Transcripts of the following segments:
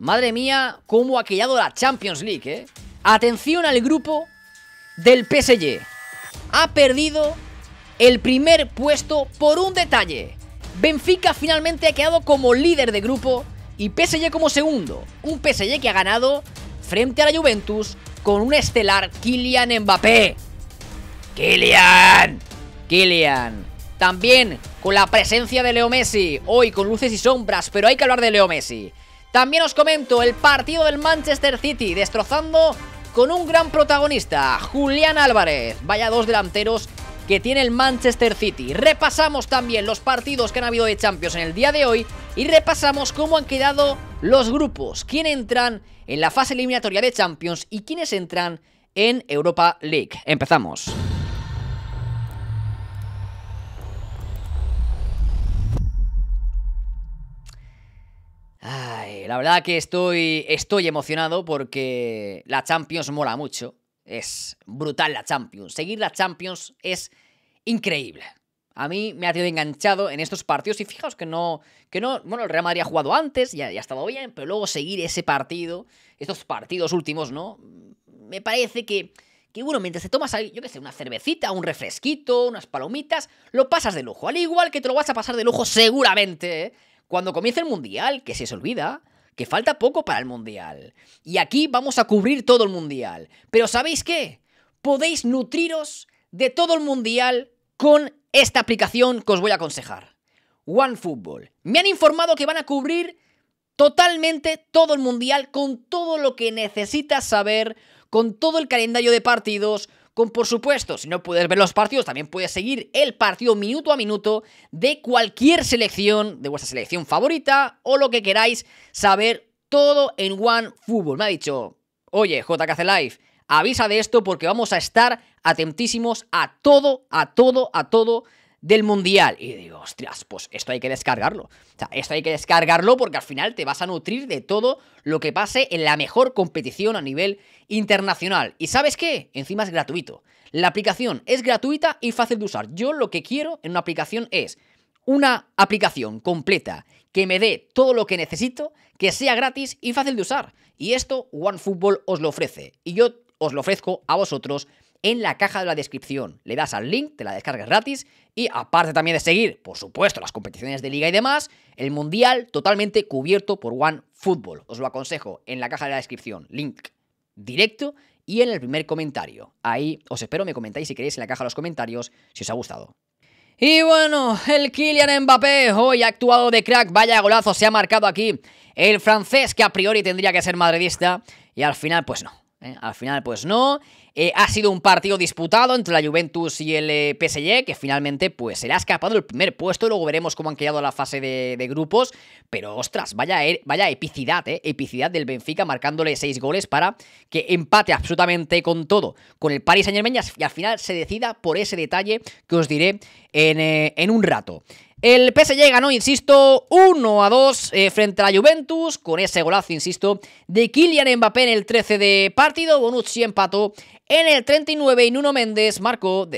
Madre mía, cómo ha quedado la Champions League, ¿eh? Atención al grupo del PSG. Ha perdido el primer puesto por un detalle. Benfica finalmente ha quedado como líder de grupo y PSG como segundo. Un PSG que ha ganado frente a la Juventus con un estelar Kylian Mbappé. Kylian. Kylian. También con la presencia de Leo Messi. Hoy con luces y sombras, pero hay que hablar de Leo Messi. También os comento el partido del Manchester City, destrozando con un gran protagonista, Julián Álvarez. Vaya dos delanteros que tiene el Manchester City. Repasamos también los partidos que han habido de Champions en el día de hoy y repasamos cómo han quedado los grupos, quién entran en la fase eliminatoria de Champions y quiénes entran en Europa League. Empezamos. La verdad que estoy, estoy emocionado porque la Champions mola mucho. Es brutal la Champions. Seguir la Champions es increíble. A mí me ha tenido enganchado en estos partidos y fijaos que no, que no, bueno, el Real Madrid ha jugado antes, y ya ha estado bien, pero luego seguir ese partido, estos partidos últimos, ¿no? Me parece que, que bueno, mientras te tomas ahí, yo qué sé, una cervecita, un refresquito, unas palomitas, lo pasas de lujo. Al igual que te lo vas a pasar de lujo seguramente, ¿eh? cuando comience el Mundial, que se se olvida, que falta poco para el Mundial. Y aquí vamos a cubrir todo el Mundial. Pero ¿sabéis qué? Podéis nutriros de todo el Mundial con esta aplicación que os voy a aconsejar. OneFootball. Me han informado que van a cubrir totalmente todo el Mundial con todo lo que necesitas saber, con todo el calendario de partidos, con por supuesto, si no puedes ver los partidos, también puedes seguir el partido minuto a minuto de cualquier selección, de vuestra selección favorita o lo que queráis saber todo en One Me ha dicho, oye, JKC Live, avisa de esto porque vamos a estar atentísimos a todo, a todo, a todo del mundial. Y digo, ostras, pues esto hay que descargarlo. O sea, esto hay que descargarlo porque al final te vas a nutrir de todo lo que pase en la mejor competición a nivel internacional. ¿Y sabes qué? Encima es gratuito. La aplicación es gratuita y fácil de usar. Yo lo que quiero en una aplicación es una aplicación completa que me dé todo lo que necesito, que sea gratis y fácil de usar. Y esto OneFootball os lo ofrece. Y yo os lo ofrezco a vosotros en la caja de la descripción. Le das al link, te la descargas gratis y aparte también de seguir, por supuesto, las competiciones de liga y demás, el mundial totalmente cubierto por One Football Os lo aconsejo en la caja de la descripción, link directo y en el primer comentario. Ahí os espero, me comentáis si queréis en la caja de los comentarios si os ha gustado. Y bueno, el Kylian Mbappé hoy ha actuado de crack, vaya golazo se ha marcado aquí. El francés que a priori tendría que ser madridista y al final pues no. ¿eh? Al final pues no. Eh, ha sido un partido disputado entre la Juventus y el eh, PSG, que finalmente pues, se le ha escapado el primer puesto. Luego veremos cómo han quedado la fase de, grupos. Pero ostras, vaya, er, vaya epicidad, eh, epicidad del Benfica marcándole seis goles para que empate absolutamente con todo con el Paris Saint Germain y al final se decida por ese detalle que os diré en, un rato. El PSG ganó, insisto, 1 a 2 frente a la Juventus, con ese golazo, insisto, de Kylian Mbappé en el 13 de partido. Bonucci empató en el 39, Inuno Méndez marcó,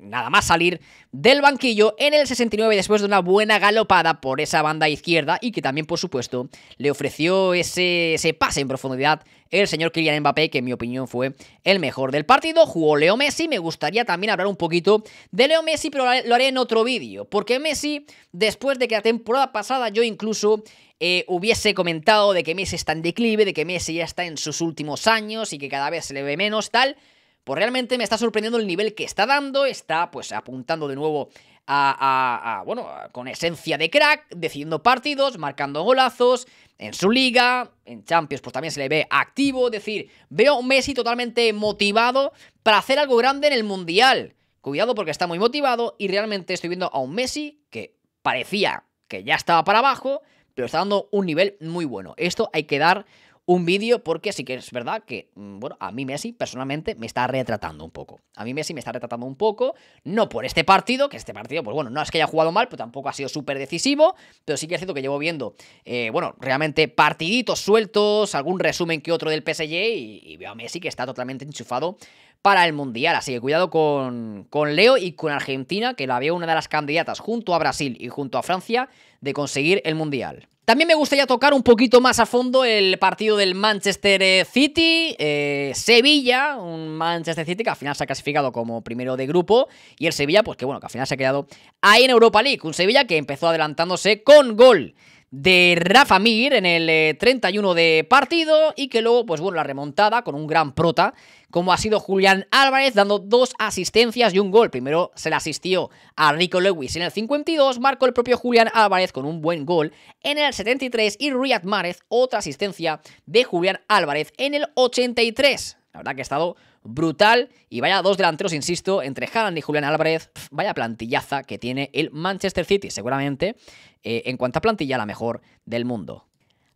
nada más salir del banquillo, en el 69 después de una buena galopada por esa banda izquierda y que también, por supuesto, le ofreció ese, ese pase en profundidad el señor Kylian Mbappé, que en mi opinión fue el mejor del partido. Jugó Leo Messi, me gustaría también hablar un poquito de Leo Messi, pero lo haré en otro vídeo, porque Messi, después de que la temporada pasada yo incluso eh, hubiese comentado de que Messi está en declive, de que Messi ya está en sus últimos años y que cada vez se le ve menos, tal pues realmente me está sorprendiendo el nivel que está dando, está pues apuntando de nuevo a, bueno, con esencia de crack, decidiendo partidos, marcando golazos en su liga, en Champions pues también se le ve activo, es decir, veo a Messi totalmente motivado para hacer algo grande en el Mundial. Cuidado porque está muy motivado y realmente estoy viendo a un Messi que parecía que ya estaba para abajo, pero está dando un nivel muy bueno. Esto hay que dar un vídeo porque sí que es verdad que, mm, bueno, a mí Messi personalmente me está retratando un poco. A mí Messi me está retratando un poco, no por este partido, que este partido, pues bueno, no es que haya jugado mal, pero tampoco ha sido súper decisivo, pero sí que es cierto que llevo viendo, eh, bueno, realmente partiditos sueltos, algún resumen que otro del PSG y, veo a Messi que está totalmente enchufado para el Mundial. Así que cuidado con, con Leo y con Argentina, que la había una de las candidatas junto a Brasil y junto a Francia de conseguir el Mundial. También me gustaría tocar un poquito más a fondo el partido del Manchester eh, City, eh, Sevilla, un Manchester City que al final se ha clasificado como primero de grupo y el Sevilla, pues que bueno, que al final se ha quedado ahí en Europa League, un Sevilla que empezó adelantándose con gol de Rafa Mir en el 31 eh, de partido y que luego, pues bueno, la remontada con un gran prota, como ha sido Julián Álvarez, dando dos asistencias y un gol. Primero se le asistió a Nico Lewis en el 52, marcó el propio Julián Álvarez con un buen gol en el 73 y Riyad Márez, otra asistencia de Julián Álvarez en el 83. La verdad que ha estado brutal y vaya dos delanteros, insisto, entre Haaland y Julián Álvarez, vaya plantillaza que tiene el Manchester City, seguramente eh, en cuanto a plantilla la mejor del mundo.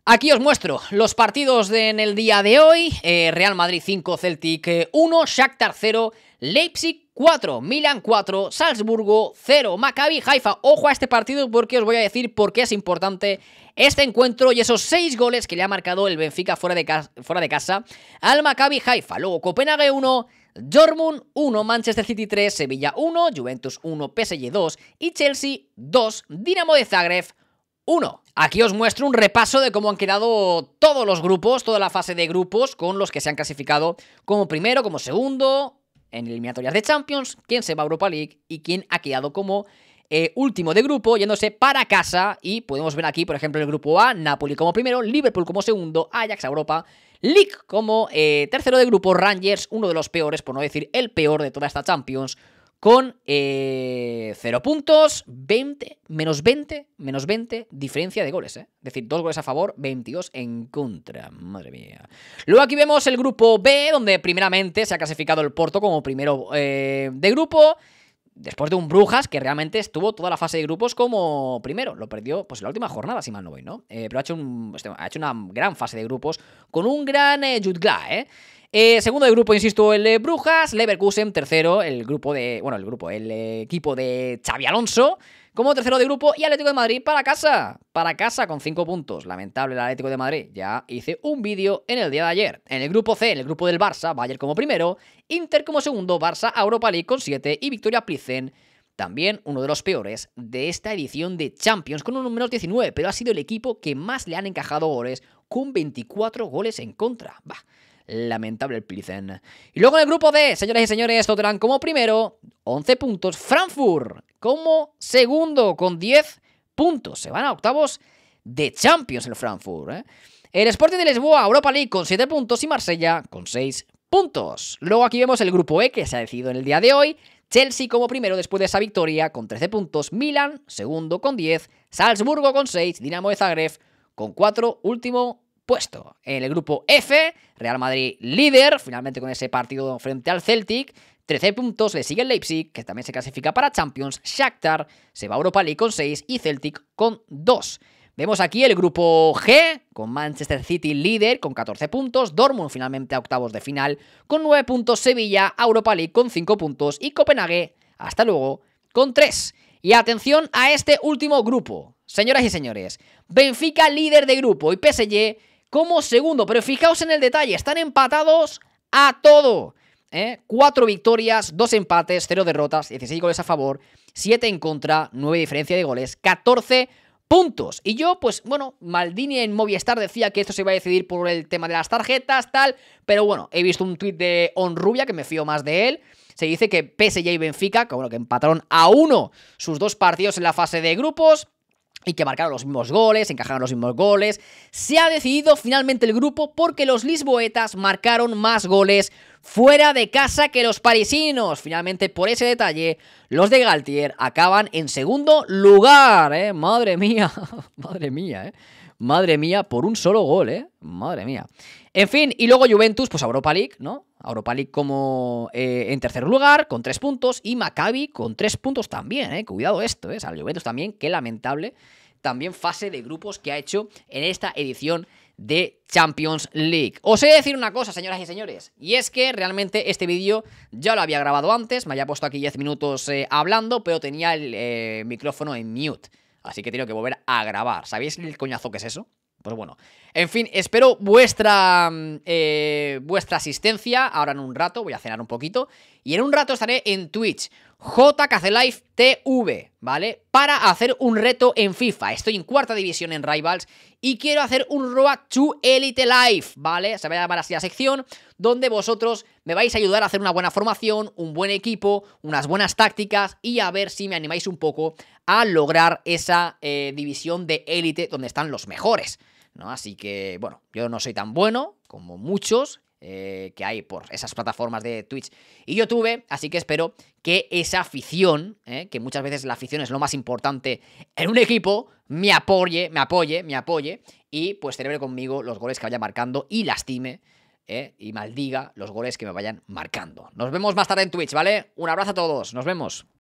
Aquí os muestro los partidos en el día de hoy. Eh, Real Madrid 5, Celtic 1, eh, Shakhtar 0, Leipzig 4, Milan 4, Salzburgo 0, Maccabi Haifa. Ojo a este partido porque os voy a decir por qué es importante este encuentro y esos 6 goles que le ha marcado el Benfica fuera de, casa, fuera de casa al Maccabi Haifa. Luego Copenhague 1, Jormund 1, Manchester City 3, Sevilla 1, Juventus 1, PSG 2 y Chelsea 2, Dinamo de Zagreb 1. Aquí os muestro un repaso de cómo han quedado todos los grupos, toda la fase de grupos con los que se han clasificado como primero, como segundo, en eliminatorias de Champions, quién se va a Europa League y quién ha quedado como eh, último de grupo, yéndose para casa. Y podemos ver aquí, por ejemplo, el grupo A, Napoli como primero, Liverpool como segundo, Ajax Europa, League como eh, tercero de grupo, Rangers, uno de los peores, por no decir el peor de toda esta Champions, con eh, 0 puntos, 20, menos 20, menos 20, diferencia de goles, ¿eh? Es decir, dos goles a favor, 22 en contra. Madre mía. Luego aquí vemos el grupo B, donde primeramente se ha clasificado el Porto como primero eh, de grupo después de un Brujas que realmente estuvo toda la fase de grupos como primero. Lo perdió pues en la última jornada, si mal no voy, ¿no? Eh, pero ha hecho, un, este, ha hecho, una gran fase de grupos con un gran eh, Jutgla, ¿eh? eh segundo de grupo, insisto, el Brujas, Leverkusen, tercero, el grupo de. Bueno, el grupo, el equipo de Xavi Alonso como tercero de grupo y Atlético de Madrid para casa. Para casa con 5 puntos. Lamentable el Atlético de Madrid. Ya hice un vídeo en el día de ayer. En el grupo C, en el grupo del Barça, Bayern como primero, Inter como segundo, Barça a Europa League con 7 y Victoria Plizen también uno de los peores de esta edición de Champions con un número 19, pero ha sido el equipo que más le han encajado goles con 24 goles en contra. Bah, lamentable el Plizen. Y luego en el grupo D, señores y señores, Tottenham como primero, 11 puntos, Frankfurt como segundo con 10 puntos. Se van a octavos de Champions el Frankfurt. ¿eh? El Sporting de Lisboa, Europa League con 7 puntos y Marsella con 6 puntos. Luego aquí vemos el grupo E que se ha decidido en el día de hoy. Chelsea como primero después de esa victoria con 13 puntos, Milan segundo con 10, Salzburgo con 6, Dinamo de Zagreb con 4, último en el grupo F, Real Madrid líder, finalmente con ese partido frente al Celtic. 13 puntos, le sigue el Leipzig, que también se clasifica para Champions. Shakhtar se va a Europa League con 6 y Celtic con 2. Vemos aquí el grupo G, con Manchester City líder con 14 puntos, Dortmund finalmente a octavos de final con 9 puntos, Sevilla, Europa League con 5 puntos y Copenhague, hasta luego, con 3. Y atención a este último grupo, señoras y señores, Benfica líder de grupo y PSG como segundo. Pero fijaos en el detalle, están empatados a todo. ¿eh? Cuatro victorias, dos empates, cero derrotas, 16 goles a favor, 7 en contra, 9 diferencia de goles, 14 puntos. Y yo, pues bueno, Maldini en Movistar decía que esto se iba a decidir por el tema de las tarjetas, tal, pero bueno, he visto un tuit de Onrubia que me fío más de él. Se dice que PSG y Benfica, que bueno, que empataron a uno sus dos partidos en la fase de grupos, y que marcaron los mismos goles, encajaron los mismos goles. Se ha decidido finalmente el grupo porque los lisboetas marcaron más goles fuera de casa que los parisinos. Finalmente, por ese detalle, los de Galtier acaban en segundo lugar. ¿eh? Madre mía, madre mía, ¿eh? madre mía, por un solo gol, ¿eh? madre mía. En fin, y luego Juventus, pues Europa League, ¿no? Europa League como eh, en tercer lugar, con tres puntos, y Maccabi con tres puntos también, ¿eh? Cuidado esto, ¿eh? Al Juventus también, qué lamentable. También fase de grupos que ha hecho en esta edición de Champions League. Os he de decir una cosa, señoras y señores, y es que realmente este vídeo ya lo había grabado antes, me había puesto aquí 10 minutos eh, hablando, pero tenía el eh, micrófono en mute, así que tengo que volver a grabar. ¿Sabéis el coñazo que es eso? Pues bueno, en fin, espero vuestra, mm, eh, vuestra asistencia ahora en un rato, voy a cenar un poquito, y en un rato estaré en Twitch, JKCLife TV, ¿vale? Para hacer un reto en FIFA, estoy en cuarta división en Rivals y quiero hacer un Road to Elite Life, ¿vale? Se va a llamar así la sección, donde vosotros me vais a ayudar a hacer una buena formación, un buen equipo, unas buenas tácticas y a ver si me animáis un poco a lograr esa eh, división de élite donde están los mejores. ¿no? Así que, bueno, yo no soy tan bueno como muchos eh, que hay por esas plataformas de Twitch y YouTube, así que espero que esa afición, eh, que muchas veces la afición es lo más importante en un equipo, me apoye, me apoye, me apoye y pues celebre conmigo los goles que vaya marcando y lastime eh, y maldiga los goles que me vayan marcando. Nos vemos más tarde en Twitch, ¿vale? Un abrazo a todos, nos vemos.